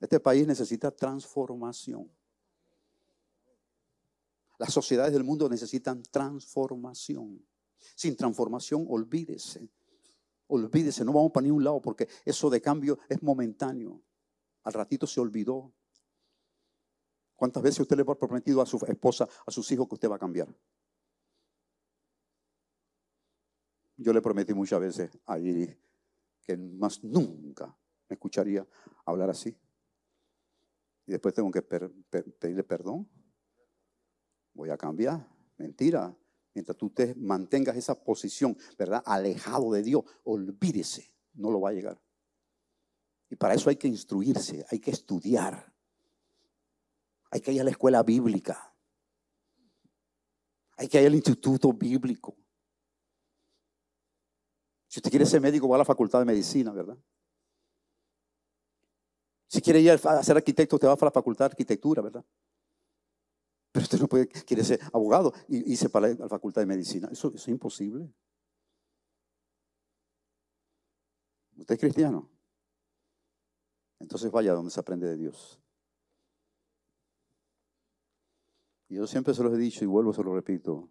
Este país necesita transformación. Las sociedades del mundo necesitan transformación. Sin transformación, olvídese. Olvídese, no vamos para ningún lado porque eso de cambio es momentáneo. Al ratito se olvidó. ¿Cuántas veces usted le ha prometido a su esposa, a sus hijos que usted va a cambiar? Yo le prometí muchas veces a Iris que más nunca me escucharía hablar así. Y después tengo que pedirle perdón. Voy a cambiar. Mentira mientras tú te mantengas esa posición, ¿verdad? Alejado de Dios, olvídese, no lo va a llegar. Y para eso hay que instruirse, hay que estudiar, hay que ir a la escuela bíblica, hay que ir al instituto bíblico. Si usted quiere ser médico, va a la facultad de medicina, ¿verdad? Si quiere ir a ser arquitecto, te va a la facultad de arquitectura, ¿verdad? pero usted no puede, quiere ser abogado y, y se para la facultad de medicina. Eso, es imposible. Usted es cristiano. Entonces vaya donde se aprende de Dios. Y yo siempre se los he dicho y vuelvo, se lo repito.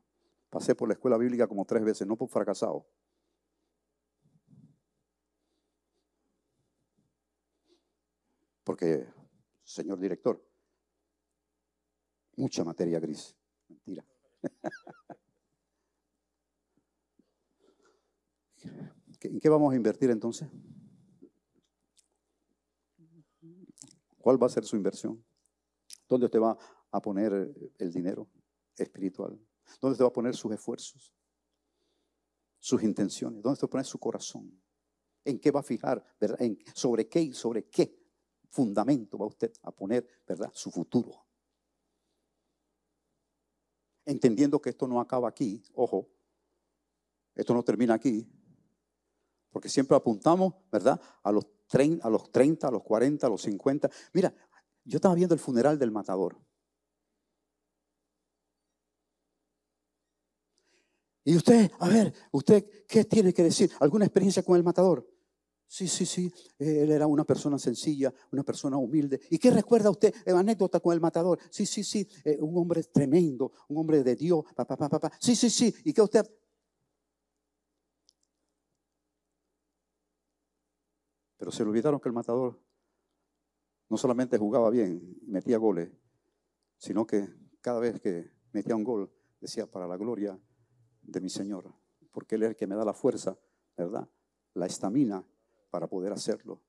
Pasé por la escuela bíblica como tres veces, no por fracasado. Porque, señor director, Mucha materia gris. Mentira. [laughs] ¿En qué vamos a invertir entonces? ¿Cuál va a ser su inversión? ¿Dónde usted va a poner el dinero espiritual? ¿Dónde usted va a poner sus esfuerzos? Sus intenciones. ¿Dónde usted va a poner su corazón? ¿En qué va a fijar? ¿Sobre qué y sobre qué fundamento va usted a poner ¿verdad? su futuro? entendiendo que esto no acaba aquí, ojo, esto no termina aquí, porque siempre apuntamos, ¿verdad? A los, a los 30, a los 40, a los 50. Mira, yo estaba viendo el funeral del matador. Y usted, a ver, usted, ¿qué tiene que decir? ¿Alguna experiencia con el matador? Sí, sí, sí, eh, él era una persona sencilla, una persona humilde. ¿Y qué recuerda usted? Eh, anécdota con el matador. Sí, sí, sí, eh, un hombre tremendo, un hombre de Dios. Pa, sí, sí, sí. ¿Y qué usted? Pero se le olvidaron que el matador no solamente jugaba bien, metía goles, sino que cada vez que metía un gol decía, para la gloria de mi Señor, porque Él es el que me da la fuerza, ¿verdad? La estamina para poder hacerlo.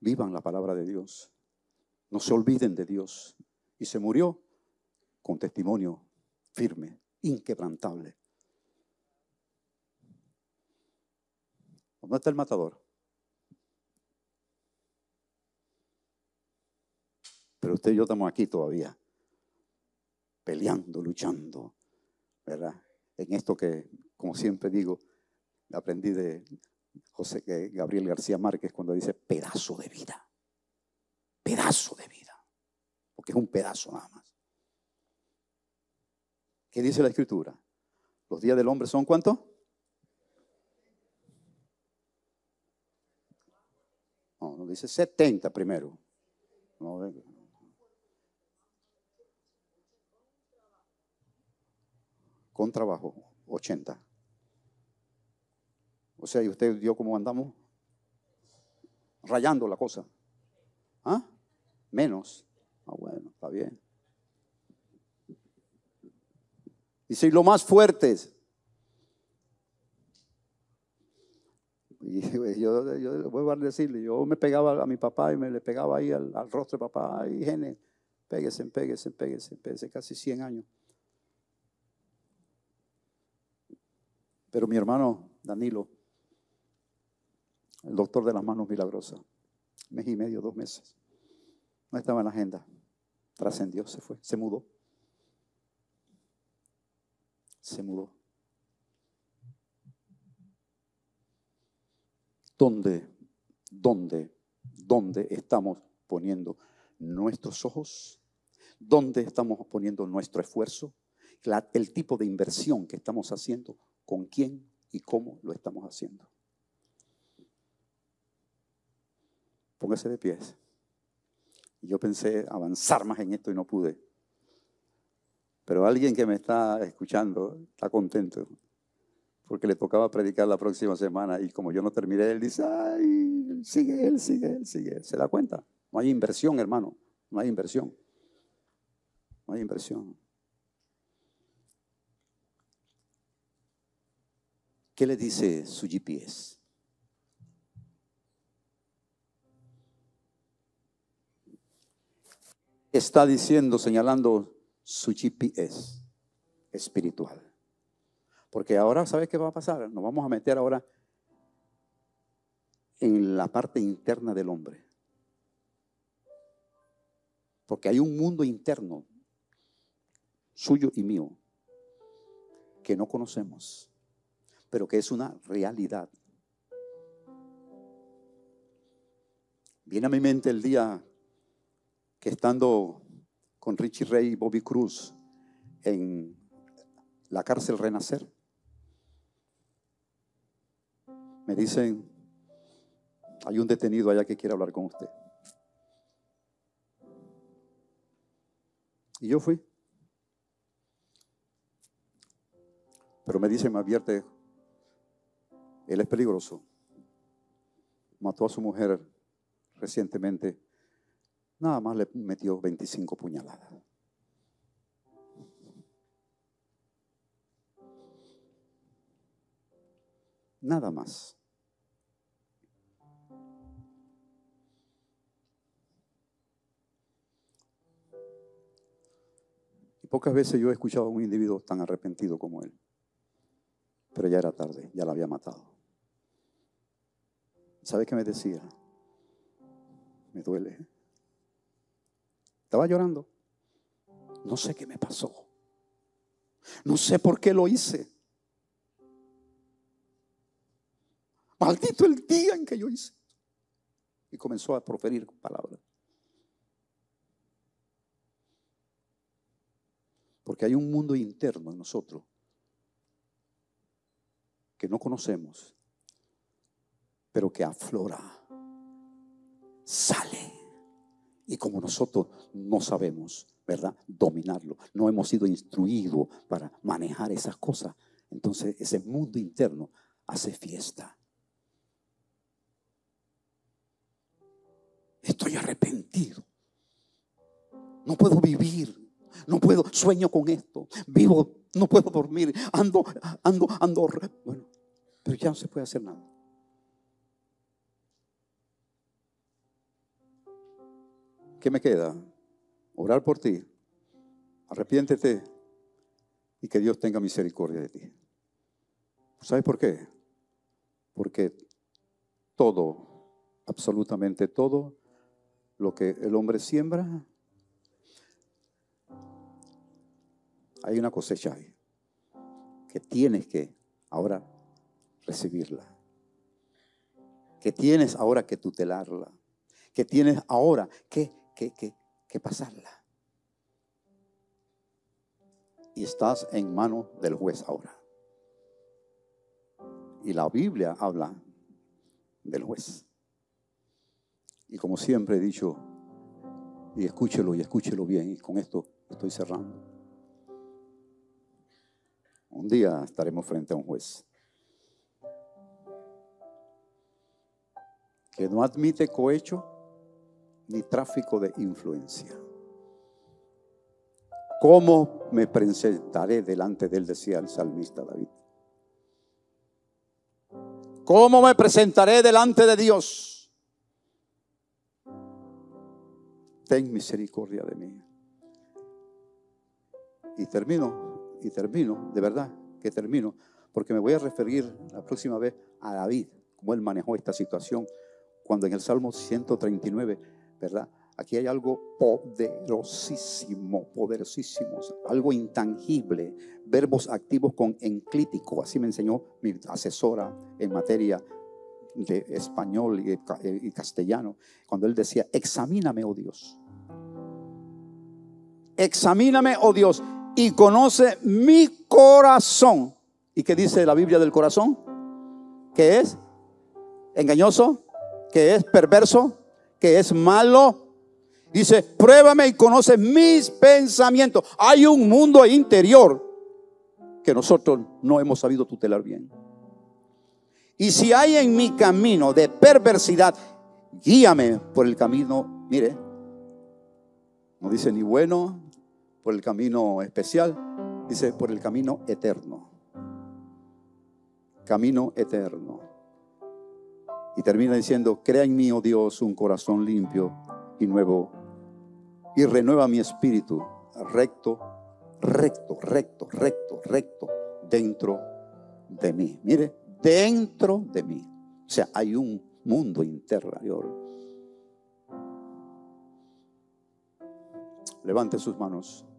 Vivan la palabra de Dios. No se olviden de Dios. Y se murió con testimonio firme, inquebrantable. ¿Dónde está el matador? Pero usted y yo estamos aquí todavía, peleando, luchando, ¿verdad? En esto que, como siempre digo, aprendí de José, Gabriel García Márquez cuando dice pedazo de vida. Pedazo de vida. Porque es un pedazo nada más. ¿Qué dice la escritura? ¿Los días del hombre son cuánto? No, no dice 70 primero. con trabajo, 80. O sea, ¿y usted vio cómo andamos? Rayando la cosa. ¿Ah? Menos. Ah, bueno, está bien. Y y lo más fuertes. Y [laughs] yo, yo voy a decirle, yo me pegaba a mi papá y me le pegaba ahí al, rostro de papá, y gene, péguese, péguese, péguese, péguese, casi 100 años. Pero mi hermano Danilo, el doctor de las manos milagrosas. Mes y medio, dos meses. No estaba en la agenda. Trascendió, se fue, se mudó. Se mudó. ¿Dónde, dónde, dónde estamos poniendo nuestros ojos? ¿Dónde estamos poniendo nuestro esfuerzo? el tipo de inversión que estamos haciendo, con quién y cómo lo estamos haciendo. Póngase de pies. Y yo pensé avanzar más en esto y no pude. Pero alguien que me está escuchando está contento porque le tocaba predicar la próxima semana y como yo no terminé, él dice, ay, sigue él, sigue él, sigue él. ¿Se da cuenta? No hay inversión, hermano. No hay inversión. No hay inversión. ¿Qué le dice su GPS? está diciendo, señalando su GPS espiritual. Porque ahora, ¿sabes qué va a pasar? Nos vamos a meter ahora en la parte interna del hombre. Porque hay un mundo interno, suyo y mío, que no conocemos, pero que es una realidad. Viene a mi mente el día que estando con Richie Ray y Bobby Cruz en la cárcel Renacer, me dicen, hay un detenido allá que quiere hablar con usted. Y yo fui. Pero me dicen, me advierte, él es peligroso. Mató a su mujer recientemente Nada más le metió 25 puñaladas. Nada más. Y pocas veces yo he escuchado a un individuo tan arrepentido como él. Pero ya era tarde, ya la había matado. ¿Sabes qué me decía? Me duele. ¿eh? Estaba llorando. No sé qué me pasó. No sé por qué lo hice. Maldito el día en que yo hice. Y comenzó a proferir palabras. Porque hay un mundo interno en nosotros que no conocemos, pero que aflora, sale. Y como nosotros no sabemos, ¿verdad? Dominarlo. No hemos sido instruidos para manejar esas cosas. Entonces ese mundo interno hace fiesta. Estoy arrepentido. No puedo vivir. No puedo. Sueño con esto. Vivo. No puedo dormir. Ando, ando, ando. Bueno, pero ya no se puede hacer nada. ¿Qué me queda? Orar por ti. Arrepiéntete y que Dios tenga misericordia de ti. ¿Sabes por qué? Porque todo, absolutamente todo, lo que el hombre siembra, hay una cosecha ahí, que tienes que ahora recibirla, que tienes ahora que tutelarla, que tienes ahora que que, pasarla. Y estás en manos del juez ahora. Y la Biblia habla del juez. Y como siempre he dicho, y escúchelo y escúchelo bien, y con esto estoy cerrando. Un día estaremos frente a un juez que no admite cohecho ni tráfico de influencia. ¿Cómo me presentaré delante de él? Decía el salmista David. ¿Cómo me presentaré delante de Dios? Ten misericordia de mí. Y termino, y termino, de verdad que termino, porque me voy a referir la próxima vez a David, cómo él manejó esta situación, cuando en el Salmo 139 ¿verdad? Aquí hay algo poderosísimo, poderosísimo, algo intangible, verbos activos con enclítico, así me enseñó mi asesora en materia de español eh, y castellano, cuando él decía, examíname, oh Dios, examíname, oh Dios, y conoce mi corazón. ¿Y qué dice la Biblia del corazón? Que es engañoso, que es perverso, que es malo. Dice, pruébame y conoce mis pensamientos. Hay un mundo interior que nosotros no hemos sabido tutelar bien. Y si hay en mi camino de perversidad, guíame por el camino, mire, no dice ni bueno, por el camino especial, dice por el camino eterno. Camino eterno. Y termina diciendo, crea en mí, oh Dios, un corazón limpio y nuevo. Y renueva mi espíritu recto, recto, recto, recto, recto, dentro de mí. Mire, dentro de mí. O sea, hay un mundo interior. Levante sus manos.